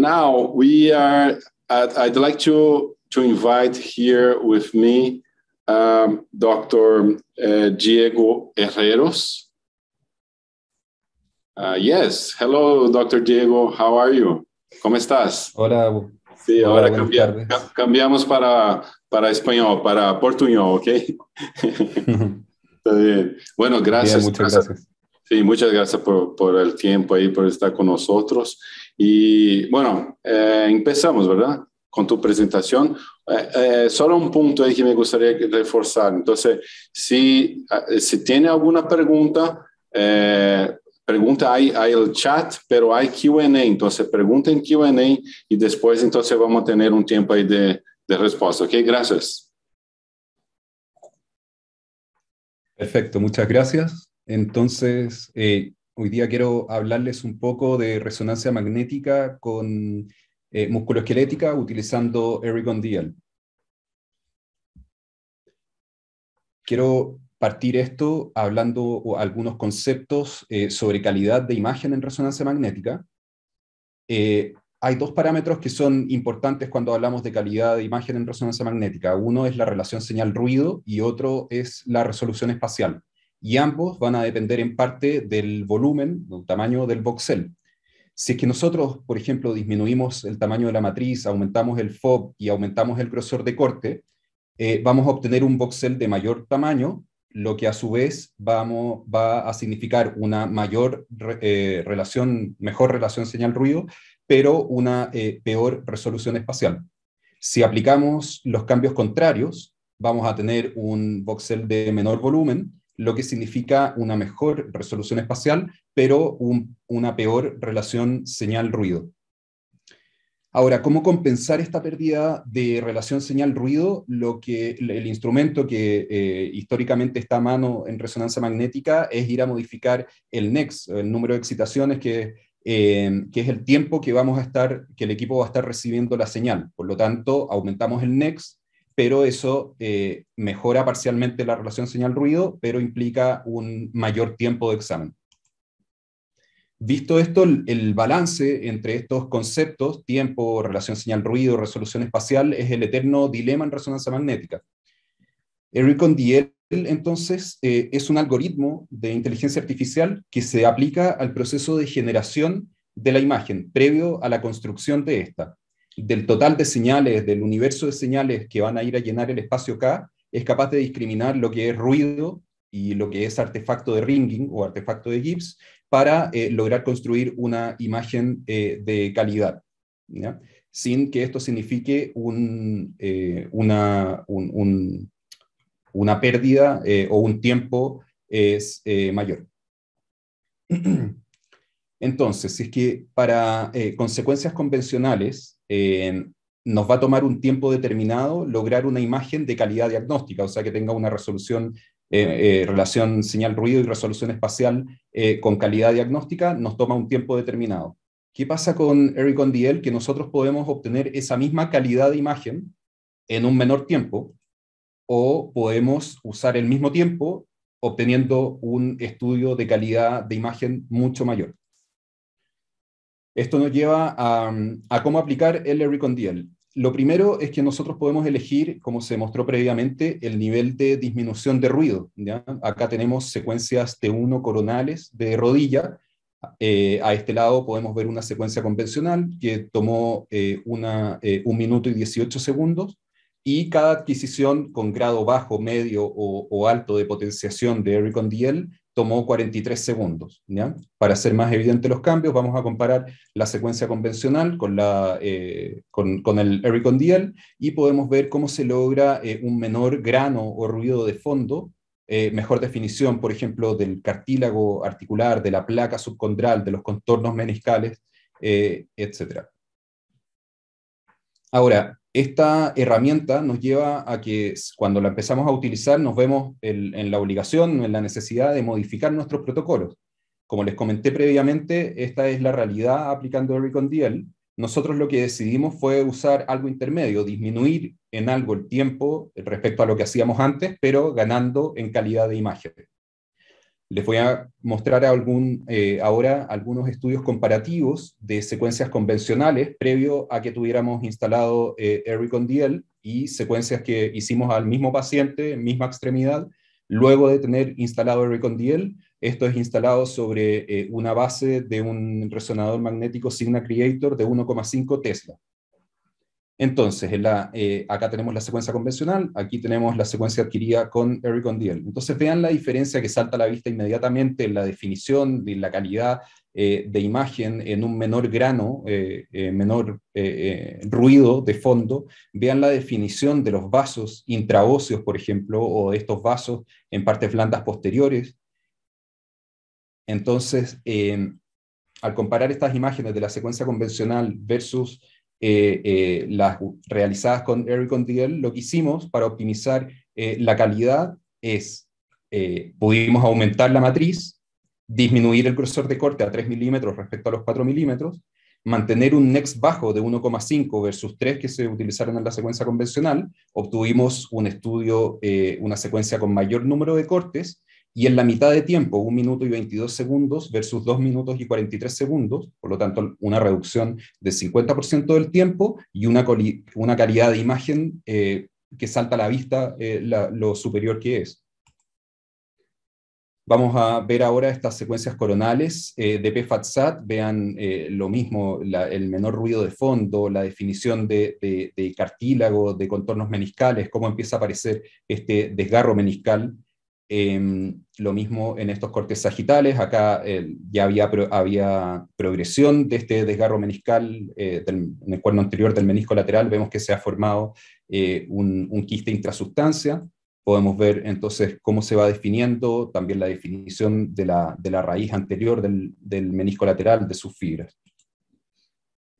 Now we are. At, I'd like to to invite here with me um, Dr. Uh, Diego Herreros. Sí, uh, yes, hello, Dr. Diego. How are you? ¿Cómo estás? Hola. Sí, ahora cambiamos, cambiamos para para español, para portuñol, ¿ok? Está bien. Bueno, gracias. muchas gracias. gracias. Sí, muchas gracias por, por el tiempo ahí, por estar con nosotros. Y bueno, eh, empezamos, ¿verdad? Con tu presentación. Eh, eh, solo un punto ahí que me gustaría reforzar. Entonces, si, si tiene alguna pregunta, pregunta, ahí hay, el chat, pero hay QA. Entonces, pregunten QA y después entonces vamos a tener un tiempo ahí de, de respuesta. ¿Ok? Gracias. Perfecto, muchas gracias. Entonces, eh, Hoy día quiero hablarles un poco de resonancia magnética con eh, musculoesquelética utilizando Erigon Dial. Quiero partir esto hablando algunos conceptos eh, sobre calidad de imagen en resonancia magnética. Eh, hay dos parámetros que son importantes cuando hablamos de calidad de imagen en resonancia magnética. Uno es la relación señal-ruido y otro es la resolución espacial y ambos van a depender en parte del volumen, del tamaño del voxel. Si es que nosotros, por ejemplo, disminuimos el tamaño de la matriz, aumentamos el FOB y aumentamos el grosor de corte, eh, vamos a obtener un voxel de mayor tamaño, lo que a su vez vamos, va a significar una mayor eh, relación, mejor relación señal-ruido, pero una eh, peor resolución espacial. Si aplicamos los cambios contrarios, vamos a tener un voxel de menor volumen, lo que significa una mejor resolución espacial, pero una peor relación señal-ruido. Ahora, ¿cómo compensar esta pérdida de relación señal-ruido? Lo que el instrumento que eh, históricamente está a mano en resonancia magnética es ir a modificar el NEX, el número de excitaciones que eh, que es el tiempo que vamos a estar, que el equipo va a estar recibiendo la señal. Por lo tanto, aumentamos el NEX pero eso eh, mejora parcialmente la relación señal-ruido, pero implica un mayor tiempo de examen. Visto esto, el balance entre estos conceptos, tiempo, relación señal-ruido, resolución espacial, es el eterno dilema en resonancia magnética. Eric Condiel, entonces, eh, es un algoritmo de inteligencia artificial que se aplica al proceso de generación de la imagen previo a la construcción de esta del total de señales, del universo de señales que van a ir a llenar el espacio K, es capaz de discriminar lo que es ruido y lo que es artefacto de ringing o artefacto de Gibbs para eh, lograr construir una imagen eh, de calidad, sin que esto signifique un, eh, una, una, pérdida o un tiempo es, mayor. Entonces, es que para consecuencias convencionales, eh, nos va a tomar un tiempo determinado lograr una imagen de calidad diagnóstica, o sea, que tenga una resolución, eh, eh, relación señal-ruido y resolución espacial con calidad diagnóstica, nos toma un tiempo determinado. ¿Qué pasa con Eric DL? Que nosotros podemos obtener esa misma calidad de imagen en un menor tiempo, o podemos usar el mismo tiempo obteniendo un estudio de calidad de imagen mucho mayor. Esto nos lleva a, cómo aplicar el con Lo primero es que nosotros podemos elegir, como se mostró previamente, el nivel de disminución de ruido. Acá tenemos secuencias T1 coronales de rodilla. Eh, a este lado podemos ver una secuencia convencional que tomó eh, eh, un minuto y 18 segundos y cada adquisición con grado bajo, medio o, alto de potenciación de Ericon tomó 43 segundos. Para hacer más evidentes los cambios, vamos a comparar la secuencia convencional con, eh, el Ericondial y podemos ver cómo se logra eh, un menor grano o ruido de fondo, eh, mejor definición, por ejemplo, del cartílago articular, de la placa subcondral, de los contornos meniscales, etc. Ahora, esta herramienta nos lleva a que cuando la empezamos a utilizar nos vemos en la obligación, en la necesidad de modificar nuestros protocolos. Como les comenté previamente, esta es la realidad aplicando Recon DL. Nosotros lo que decidimos fue usar algo intermedio, disminuir en algo el tiempo respecto a lo que hacíamos antes, pero ganando en calidad de imagen. Les voy a mostrar eh, ahora algunos estudios comparativos de secuencias convencionales previo a que tuviéramos instalado eh, DL y secuencias que hicimos al mismo paciente, misma extremidad, luego de tener instalado Ericondiel. DL. Esto es instalado sobre eh, una base de un resonador magnético Signa Creator de 1,5 Tesla. Entonces, en la, eh, acá tenemos la secuencia convencional, aquí tenemos la secuencia adquirida con Eric O'Neill. Entonces, vean la diferencia que salta a la vista inmediatamente en la definición, de la calidad eh, de imagen, en un menor grano, eh, menor ruido de fondo. Vean la definición de los vasos intraóseos, por ejemplo, o de estos vasos en partes blandas posteriores. Entonces, al comparar estas imágenes de la secuencia convencional versus eh, eh, las realizadas con Eric Contiguel, lo que hicimos para optimizar eh, la calidad es, pudimos aumentar la matriz, disminuir el grosor de corte a 3 milímetros respecto a los 4 milímetros, mantener un next bajo de 1,5 versus 3 que se utilizaron en la secuencia convencional, obtuvimos un estudio, una secuencia con mayor número de cortes, y en la mitad de tiempo, un minuto y 22 segundos versus dos minutos y 43 segundos, por lo tanto, una reducción del 50% del tiempo y una, calidad de imagen eh, que salta a la vista eh, lo superior que es. Vamos a ver ahora estas secuencias coronales eh, de PFATSAT. Vean lo mismo, el menor ruido de fondo, la definición de, de, cartílago, de contornos meniscales, cómo empieza a aparecer este desgarro meniscal Em, lo mismo en estos cortes sagitales, acá eh, ya había, progresión de este desgarro meniscal, eh, en el cuerno anterior del menisco lateral vemos que se ha formado eh, un, quiste intrasustancia. Podemos ver entonces cómo se va definiendo también la definición de la, raíz anterior del, del menisco lateral, de sus fibras.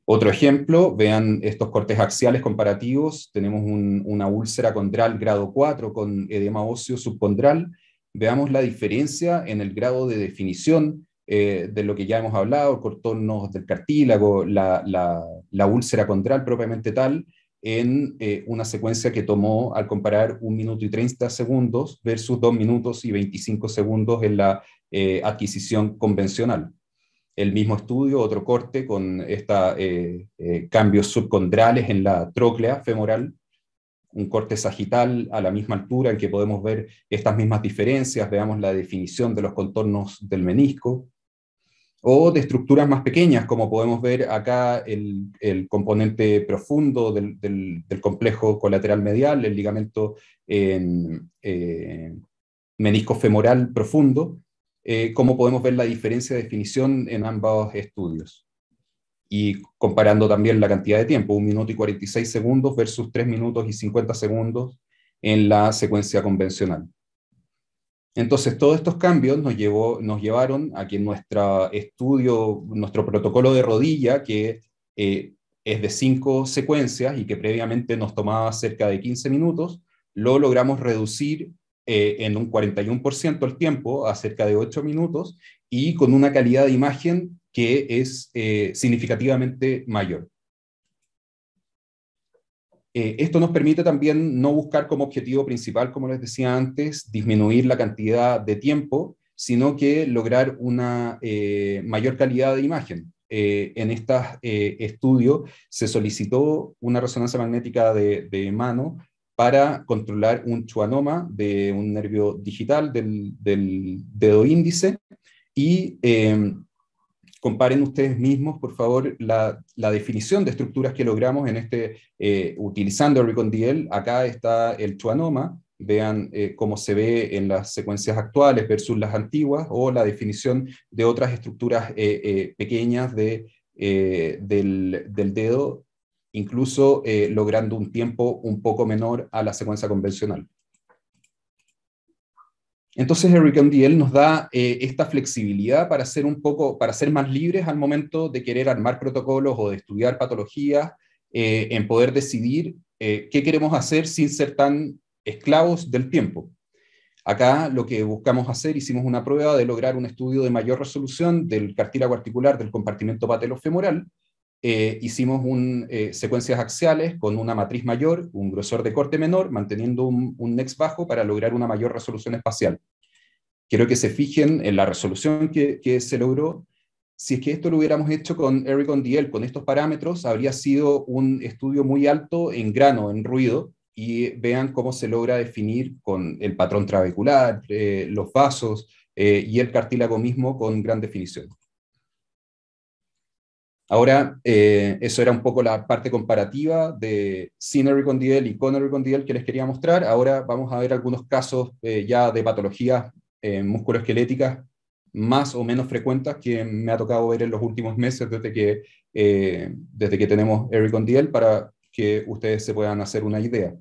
Otro ejemplo, vean estos cortes axiales comparativos. Tenemos una úlcera condral grado 4 con edema óseo subcondral. Veamos la diferencia en el grado de definición eh, de lo que ya hemos hablado, contornos del cartílago, la, úlcera condral propiamente tal, en eh, una secuencia que tomó al comparar 1 minuto y 30 segundos versus 2 minutos y 25 segundos en la eh, adquisición convencional el mismo estudio, otro corte con esta eh, eh, cambios subcondrales en la tróclea femoral, un corte sagital a la misma altura en que podemos ver estas mismas diferencias, veamos la definición de los contornos del menisco, o de estructuras más pequeñas, como podemos ver acá el, componente profundo del, complejo colateral medial, el ligamento en, eh, menisco femoral profundo, eh, cómo podemos ver la diferencia de definición en ambos estudios. Y comparando también la cantidad de tiempo, 1 minuto y 46 segundos versus 3 minutos y 50 segundos en la secuencia convencional. Entonces, todos estos cambios nos, llevó, nos llevaron a que nuestro estudio, nuestro protocolo de rodilla, que eh, es de 5 secuencias y que previamente nos tomaba cerca de 15 minutos, lo logramos reducir eh, en un 41% el tiempo, a cerca de 8 minutos, y con una calidad de imagen que es eh, significativamente mayor. Eh, esto nos permite también no buscar como objetivo principal, como les decía antes, disminuir la cantidad de tiempo, sino que lograr una mayor calidad de imagen. en este estudio se solicitó una resonancia magnética de mano para controlar un chuanoma de un nervio digital del, dedo índice y em, comparen ustedes mismos, por favor, la, definición de estructuras que logramos en este, eh, utilizando Acá está el chuanoma, vean eh, cómo se ve en las secuencias actuales versus las antiguas, o la definición de otras estructuras eh, eh, pequeñas de, del, dedo incluso eh, logrando un tiempo un poco menor a la secuencia convencional. Entonces, Eric DL nos da eh, esta flexibilidad para ser para ser más libres al momento de querer armar protocolos o de estudiar patologías, eh, en poder decidir qué queremos hacer sin ser tan esclavos del tiempo. Acá lo que buscamos hacer, hicimos una prueba de lograr un estudio de mayor resolución del cartílago articular del compartimento patelofemoral, eh, hicimos un, eh, secuencias axiales con una matriz mayor, un grosor de corte menor, manteniendo un, nex bajo para lograr una mayor resolución espacial. Quiero que se fijen en la resolución que, se logró. Si es que esto lo hubiéramos hecho con Eric DL, con estos parámetros, habría sido un estudio muy alto en grano, en ruido, y vean cómo se logra definir con el patrón trabecular, eh, los vasos y el cartílago mismo con gran definición. Ahora, eh, eso era un poco la parte comparativa de sin Condiel y Connery con que les quería mostrar. Ahora vamos a ver algunos casos eh, ya de patologías eh, musculoesqueléticas más o menos frecuentes que me ha tocado ver en los últimos meses desde que, eh, desde que tenemos Eric para que ustedes se puedan hacer una idea.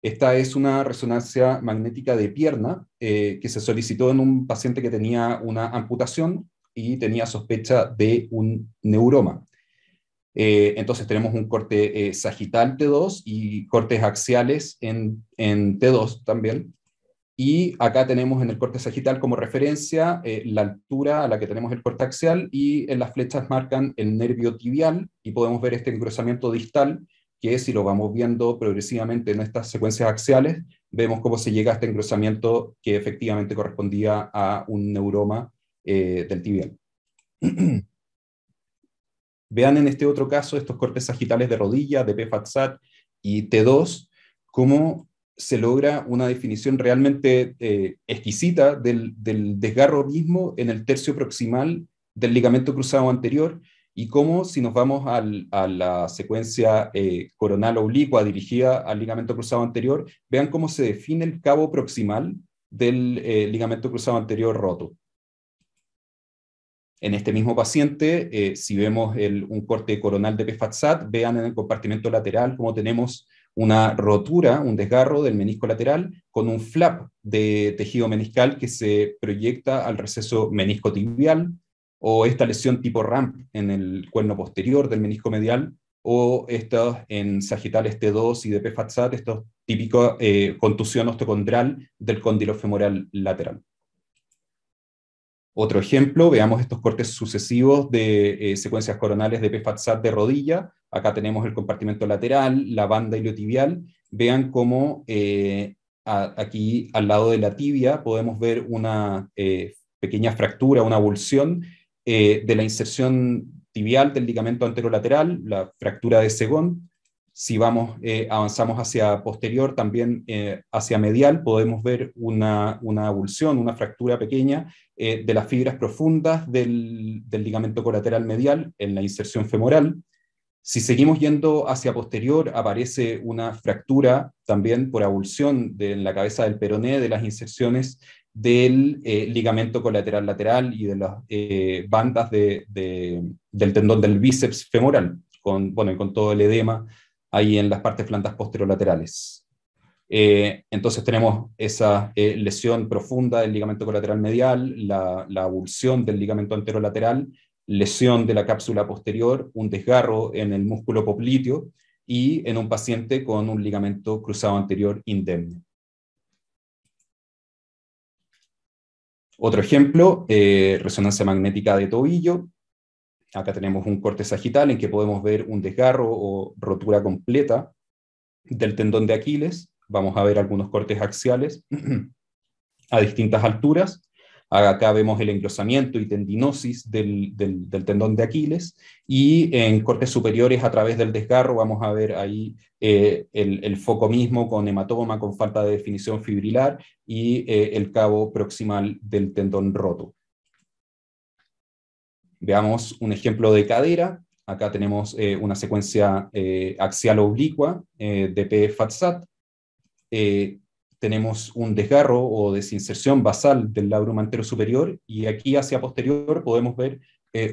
Esta es una resonancia magnética de pierna que se solicitó en un paciente que tenía una amputación y tenía sospecha de un neuroma. Eh, entonces tenemos un corte eh, sagital T2 y cortes axiales en, en, T2 también. Y acá tenemos en el corte sagital como referencia eh, la altura a la que tenemos el corte axial y en las flechas marcan el nervio tibial y podemos ver este engrosamiento distal que si lo vamos viendo progresivamente en estas secuencias axiales, vemos cómo se llega a este engrosamiento que efectivamente correspondía a un neuroma eh, del tibial. Vean en este otro caso estos cortes sagitales de rodilla, de PFAXAT y T2, cómo se logra una definición realmente eh, exquisita del, desgarro mismo en el tercio proximal del ligamento cruzado anterior y cómo si nos vamos a la secuencia eh, coronal oblicua dirigida al ligamento cruzado anterior, vean cómo se define el cabo proximal del ligamento cruzado anterior roto. En este mismo paciente, eh, si vemos un corte coronal de PFATSAT, vean en el compartimento lateral cómo tenemos una rotura, un desgarro del menisco lateral con un flap de tejido meniscal que se proyecta al receso menisco tibial, o esta lesión tipo ramp en el cuerno posterior del menisco medial, o estos en sagitales T2 y de PFATSAT, estos típicos eh, contusión osteocondral del cóndilo femoral lateral. Otro ejemplo, veamos estos cortes sucesivos de eh, secuencias coronales de PFATSAT de rodilla. Acá tenemos el compartimento lateral, la banda iliotibial. Vean cómo eh, aquí al lado de la tibia podemos ver una eh, pequeña fractura, una avulsión de la inserción tibial del ligamento anterolateral, la fractura de segón, si vamos, eh, avanzamos hacia posterior, también eh, hacia medial, podemos ver una, abulsión, una fractura pequeña eh, de las fibras profundas del, ligamento colateral medial en la inserción femoral. Si seguimos yendo hacia posterior, aparece una fractura también por abulsión en la cabeza del peroné de las inserciones del ligamento colateral lateral y de las bandas del tendón del bíceps femoral, con, con todo el edema ahí en las partes plantas posterolaterales. Eh, entonces tenemos esa eh, lesión profunda del ligamento colateral medial, la, abulsión del ligamento anterolateral, lesión de la cápsula posterior, un desgarro en el músculo popliteo y en un paciente con un ligamento cruzado anterior indemne. Otro ejemplo, eh, resonancia magnética de tobillo, Acá tenemos un corte sagital en que podemos ver un desgarro o rotura completa del tendón de Aquiles. Vamos a ver algunos cortes axiales a distintas alturas. Acá vemos el engrosamiento y tendinosis del, tendón de Aquiles y en cortes superiores a través del desgarro vamos a ver ahí eh, el, foco mismo con hematoma, con falta de definición fibrilar y eh, el cabo proximal del tendón roto. Veamos un ejemplo de cadera. Acá tenemos eh, una secuencia eh, axial oblicua eh, de PFATSAT. tenemos un desgarro o desinserción basal del labrum antero superior y aquí hacia posterior podemos ver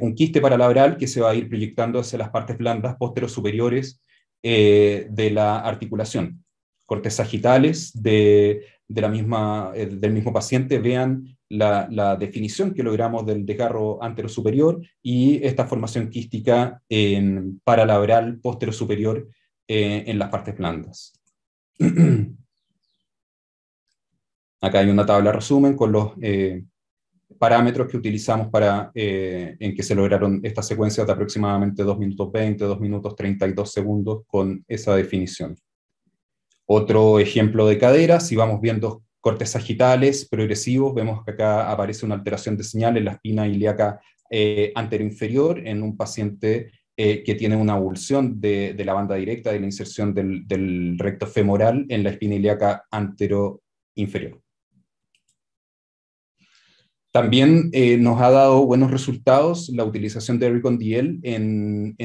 un quiste paralabral que se va a ir proyectando hacia las partes blandas posteriores superiores de la articulación. Cortes sagitales de, de la misma, del mismo paciente vean la, definición que logramos del desgarro antero superior y esta formación quística en paralabral posterosuperior superior eh, en las partes blandas. Acá hay una tabla resumen con los eh, parámetros que utilizamos para, eh, en que se lograron estas secuencias de aproximadamente 2 minutos 20, 2 minutos 32 segundos con esa definición. Otro ejemplo de cadera, si vamos viendo cortes sagitales progresivos, vemos que acá aparece una alteración de señal en la espina ilíaca antero eh, anteroinferior e en un paciente eh, que tiene una avulsión de, la banda directa de la inserción del, recto femoral en la espina ilíaca anteroinferior. También eh, nos ha dado buenos resultados la utilización de Recon en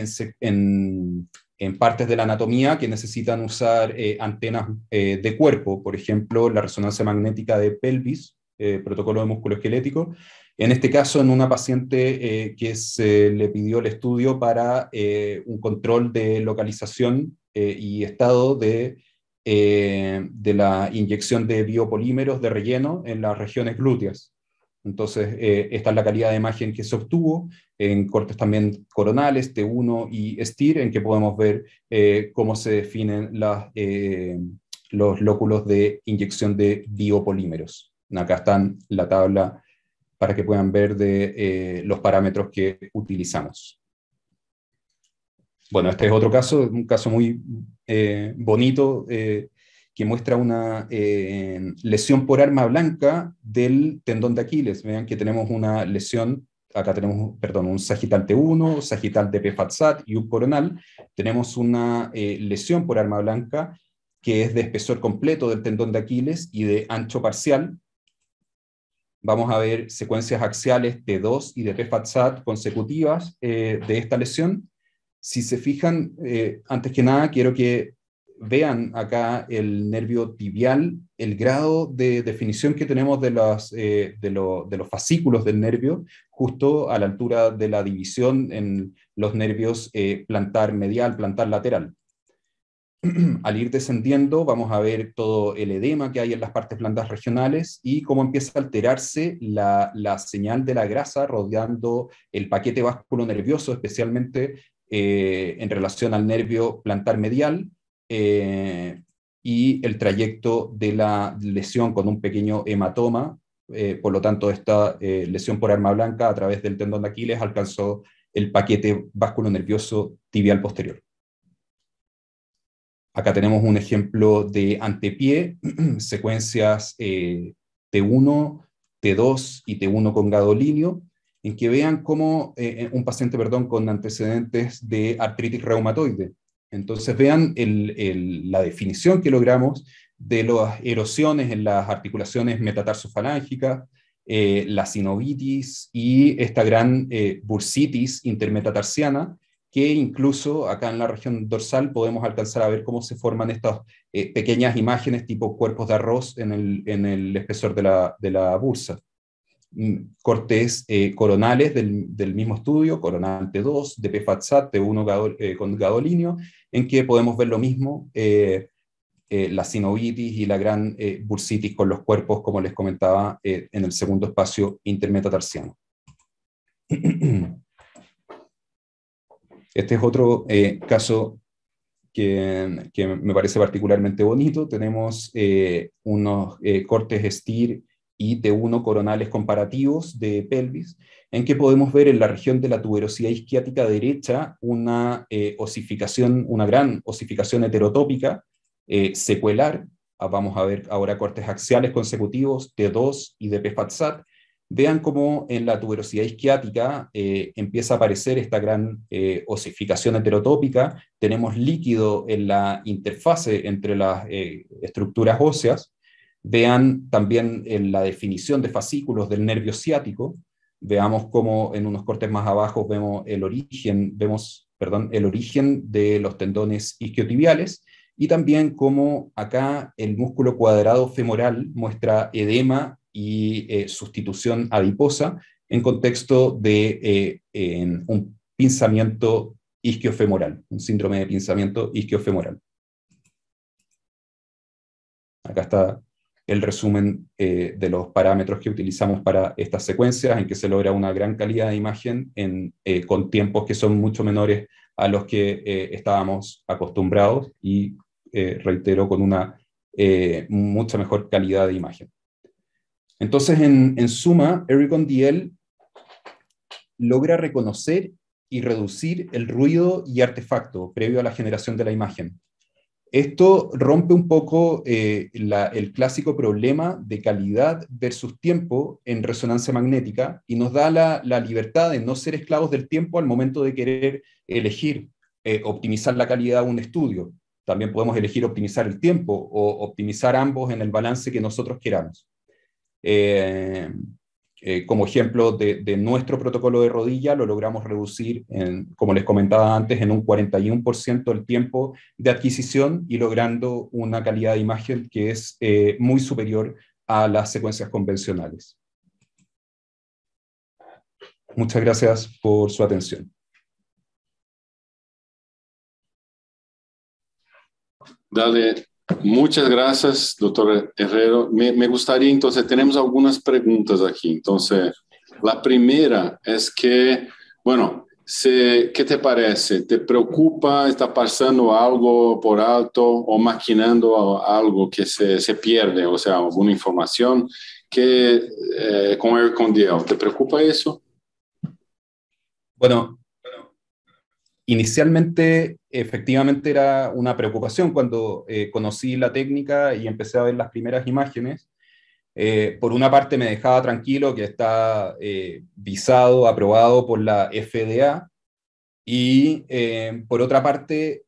en partes de la anatomía que necesitan usar eh, antenas eh, de cuerpo, por ejemplo, la resonancia magnética de pelvis, eh, protocolo de músculo esquelético. En este caso, en una paciente que se le pidió el estudio para un control de localización y estado de, de la inyección de biopolímeros de relleno en las regiones glúteas. Entonces, eh, esta es la calidad de imagen que se obtuvo en cortes también coronales, T1 y STIR, en que podemos ver eh, cómo se definen eh, los lóculos de inyección de biopolímeros. Acá está la tabla para que puedan ver los parámetros que utilizamos. Bueno, este es otro caso, un caso muy bonito, que muestra una eh, lesión por arma blanca del tendón de Aquiles. Vean que tenemos una lesión, acá tenemos, perdón, un sagital T1, sagital de PFATSAT y un coronal. Tenemos una eh, lesión por arma blanca que es de espesor completo del tendón de Aquiles y de ancho parcial. Vamos a ver secuencias axiales de 2 y de PFATSAT consecutivas eh, de esta lesión. Si se fijan, antes que nada, quiero que vean acá el nervio tibial, el grado de definición que tenemos de, eh, de, los fascículos del nervio, justo a la altura de la división en los nervios eh, plantar medial, plantar lateral. Al ir descendiendo vamos a ver todo el edema que hay en las partes blandas regionales y cómo empieza a alterarse la, señal de la grasa rodeando el paquete vasculo nervioso, especialmente eh, en relación al nervio plantar medial, eh, y el trayecto de la lesión con un pequeño hematoma. Eh, por lo tanto, esta eh, lesión por arma blanca a través del tendón de Aquiles alcanzó el paquete vasculonervioso nervioso tibial posterior. Acá tenemos un ejemplo de antepié, secuencias T1, T2 y T1 con gadolinio, en que vean cómo un paciente perdón, con antecedentes de artritis reumatoide entonces vean la definición que logramos de las erosiones en las articulaciones metatarsofalángicas, eh, la sinovitis y esta gran eh, bursitis intermetatarsiana, que incluso acá en la región dorsal podemos alcanzar a ver cómo se forman estas eh, pequeñas imágenes tipo cuerpos de arroz en el, espesor de la bursa. Mm, cortes eh, coronales del, mismo estudio, coronal T2, de PFATSAT, T1 eh, con gadolinio, en que podemos ver lo mismo, eh, la sinovitis y la gran bursitis con los cuerpos, como les comentaba, en el segundo espacio intermetatarsiano. Este es otro caso que, que, me parece particularmente bonito. Tenemos unos cortes STIR y t 1 coronales comparativos de pelvis, en que podemos ver en la región de la tuberosidad isquiática derecha una eh, osificación, una gran osificación heterotópica eh, secuelar. Ah, vamos a ver ahora cortes axiales consecutivos t 2 y de PFATSAT. Vean cómo en la tuberosidad isquiática eh, empieza a aparecer esta gran osificación heterotópica. Tenemos líquido en la interfase entre las estructuras óseas Vean también en eh, la definición de fascículos del nervio ciático, veamos cómo en unos cortes más abajo vemos el origen, vemos, perdón, el origen de los tendones isquiotibiales y también cómo acá el músculo cuadrado femoral muestra edema y eh, sustitución adiposa en contexto de eh, un pinzamiento isquiofemoral, un síndrome de pinzamiento isquiofemoral. Acá está el resumen eh, de los parámetros que utilizamos para estas secuencias, en que se logra una gran calidad de imagen eh, con tiempos que son mucho menores a los que eh, estábamos acostumbrados y, reitero, con una mucha mejor calidad de imagen. Entonces, en, suma, Ericon DL logra reconocer y reducir el ruido y artefacto previo a la generación de la imagen, esto rompe un poco eh, el clásico problema de calidad versus tiempo en resonancia magnética y nos da la, libertad de no ser esclavos del tiempo al momento de querer elegir eh, optimizar la calidad de un estudio. También podemos elegir optimizar el tiempo o optimizar ambos en el balance que nosotros queramos. Eh, eh, como ejemplo de, nuestro protocolo de rodilla, lo logramos reducir, como les comentaba antes, en un 41% el tiempo de adquisición y logrando una calidad de imagen que es eh, muy superior a las secuencias convencionales. Muchas gracias por su atención. Dale, Muchas gracias, doctor Herrero. Me, gustaría entonces, tenemos algunas preguntas aquí. Entonces, la primera es que, bueno, ¿qué te parece? ¿Te preocupa? ¿Está pasando algo por alto o maquinando algo que se, pierde? O sea, alguna información que eh, con el con ¿Te preocupa eso? Bueno, Inicialmente, efectivamente, era una preocupación cuando eh, conocí la técnica y empecé a ver las primeras imágenes. Eh, por una parte, me dejaba tranquilo que está eh, visado, aprobado por la FDA, y por otra parte,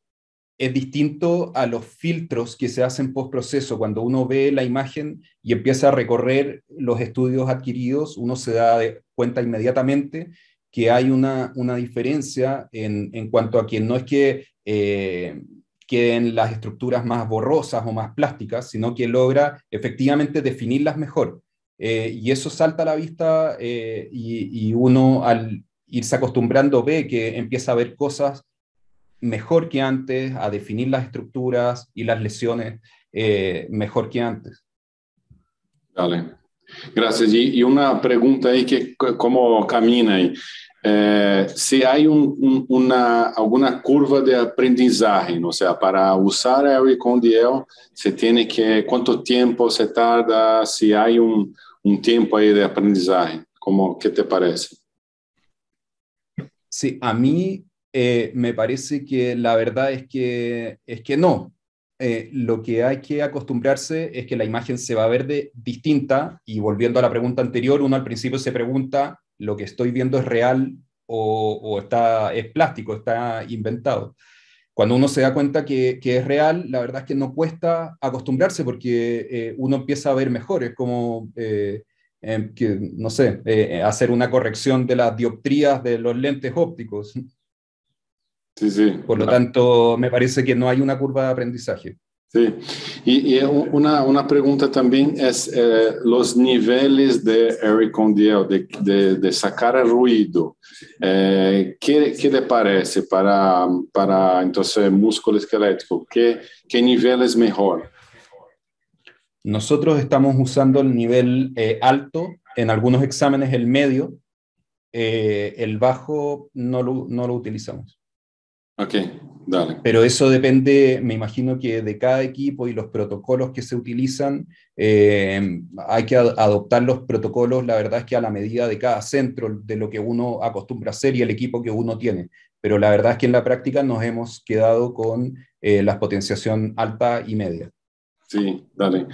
es distinto a los filtros que se hacen postproceso. Cuando uno ve la imagen y empieza a recorrer los estudios adquiridos, uno se da cuenta inmediatamente que hay una, una diferencia en, en, cuanto a quien no es que eh, queden las estructuras más borrosas o más plásticas, sino que logra efectivamente definirlas mejor. Eh, y eso salta a la vista eh, y, y, uno al irse acostumbrando ve que empieza a ver cosas mejor que antes, a definir las estructuras y las lesiones mejor que antes. Vale, Gracias. Y, una pregunta ahí que cómo camina ahí. Eh, si hay una alguna curva de aprendizaje, o sea, para usar el Air Condiel, se tiene que, cuánto tiempo se tarda, si hay un tiempo ahí de aprendizaje? como qué te parece? Sí, a mí eh, me parece que la verdad es que, es que no. Eh, lo que hay que acostumbrarse es que la imagen se va a ver de, distinta y volviendo a la pregunta anterior, uno al principio se pregunta lo que estoy viendo es real o, está, es plástico, está inventado. Cuando uno se da cuenta que, es real, la verdad es que no cuesta acostumbrarse porque eh, uno empieza a ver mejor, es como, eh, em, no sé, eh, hacer una corrección de las dioptrías de los lentes ópticos. Sí, sí. Por lo ah. tanto, me parece que no hay una curva de aprendizaje y, una, una, pregunta también es eh, los niveles de Eric Condiel, de, de, sacar el ruido. Eh, ¿qué, ¿qué, le parece para, para entonces músculo esquelético? ¿Qué, qué nivel es mejor? Nosotros estamos usando el nivel eh, alto, en algunos exámenes el medio, el bajo no lo, no lo utilizamos. Ok, pero eso depende, me imagino que de cada equipo y los protocolos que se utilizan, eh, hay que adoptar los protocolos, la verdad es que a la medida de cada centro, de lo que uno acostumbra hacer y el equipo que uno tiene. Pero la verdad es que en la práctica nos hemos quedado con eh, la potenciación alta y media. Sí, dale.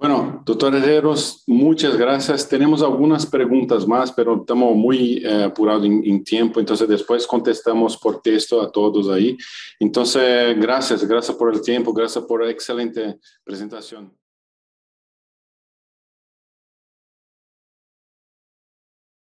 Bueno, doctor Herreros, muchas gracias. Tenemos algunas preguntas más, pero estamos muy eh, apurados en, en, tiempo, entonces después contestamos por texto a todos ahí. Entonces, gracias, gracias por el tiempo, gracias por la excelente presentación.